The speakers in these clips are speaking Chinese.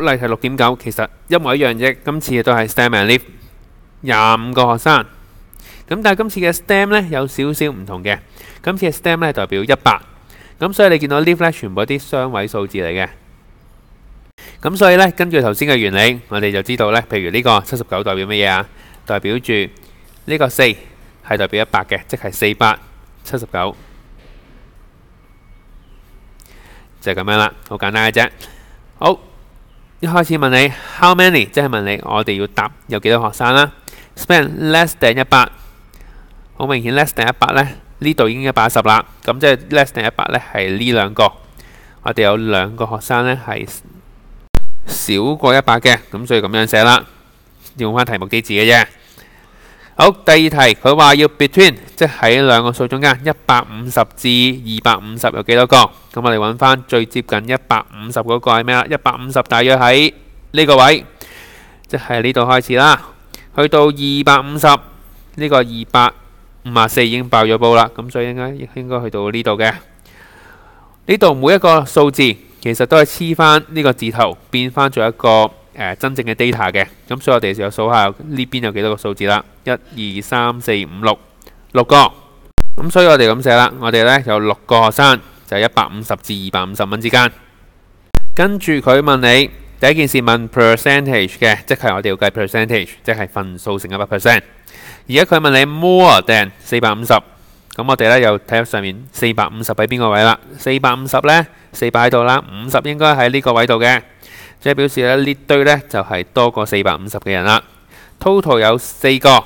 例系六点九，其实一模一样啫。今次都系 STEM and l i f t 廿五个学生咁，但系今次嘅 STEM 呢，有少少唔同嘅。今次嘅 STEM 呢，代表一百，咁所以你见到 l i f t 呢，全部啲双位数字嚟嘅。咁所以呢，根据头先嘅原理，我哋就知道呢，譬如呢个七十九代表乜嘢啊？代表住呢个四系代表一百嘅，即系四百七十九就咁样啦，好简单嘅啫。好。一开始问你 how many，即系问你我哋要答有几多学生啦。spend less than 一百，好明显 less than 一百呢，呢度已经一百十啦。咁即系 less than 一百呢，系呢两个，我哋有两个学生呢，系少过一百嘅，咁所以咁样写啦，用翻题目字词嘅啫。好，第二题，佢话要 between，即喺两个数中间，一百五十至二百五十有几多个？咁我哋揾翻最接近一百五十嗰个系咩啊？一百五十大约喺呢个位，即系呢度开始啦，去到二百五十呢个二百五十四已经爆咗煲啦，咁所以应该应该去到呢度嘅。呢度每一个数字其实都系黐翻呢个字头，变翻做一个。誒真正嘅 data 嘅，咁所以我哋就數下呢邊有幾多個數字啦，一二三四五六，六個，咁所以我哋咁寫啦，我哋呢有六個學生，就一百五十至二百五十蚊之間。跟住佢問你第一件事問 percentage 嘅，即係我哋要計 percentage，即係份數乘一百 percent。而家佢問你 more than 四百五十，咁我哋呢又睇下上面四百五十喺邊個位啦？四百五十呢，四百喺度啦，五十應該喺呢個位度嘅。即係表示咧，呢堆呢就係多過四百五十嘅人啦。total 有四個，咁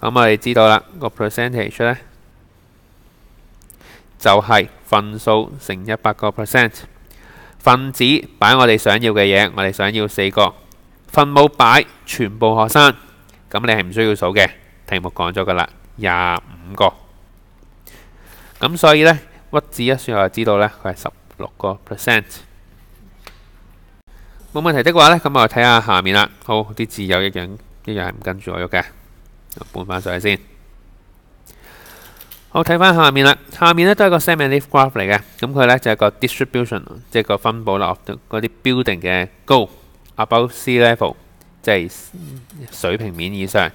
我哋知道啦。個 percentage 呢就係份數乘一百個 percent。分子擺我哋想要嘅嘢，我哋想要四個。份母擺全部學生，咁你係唔需要數嘅。題目講咗噶啦，廿五個。咁所以呢，屈指一算，我就知道呢，佢係十六個 percent。冇問題的話呢，咁我睇下下面啦。好啲字又一樣一樣，唔跟住我喐嘅，搬翻上去先。好睇翻下面啦，下面呢都係個 s e m a n leaf graph 嚟嘅。咁佢呢就係個 distribution，即係個分布啦。嗰啲 building 嘅高 above sea level，即係水平面以上。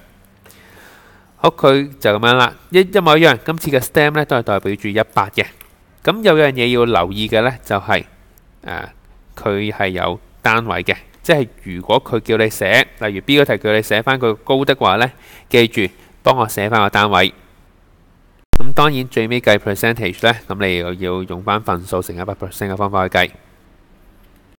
好，佢就咁樣啦，一一模一樣。今次嘅 stem 呢都係代表住一百嘅。咁有樣嘢要留意嘅呢，就係誒佢係有。單位嘅，即係如果佢叫你寫，例如 B 嗰題叫你寫翻佢高的話呢，記住幫我寫翻個單位。咁當然最尾計 percentage 呢，咁你又要用翻份數乘一百 percent 嘅方法去計。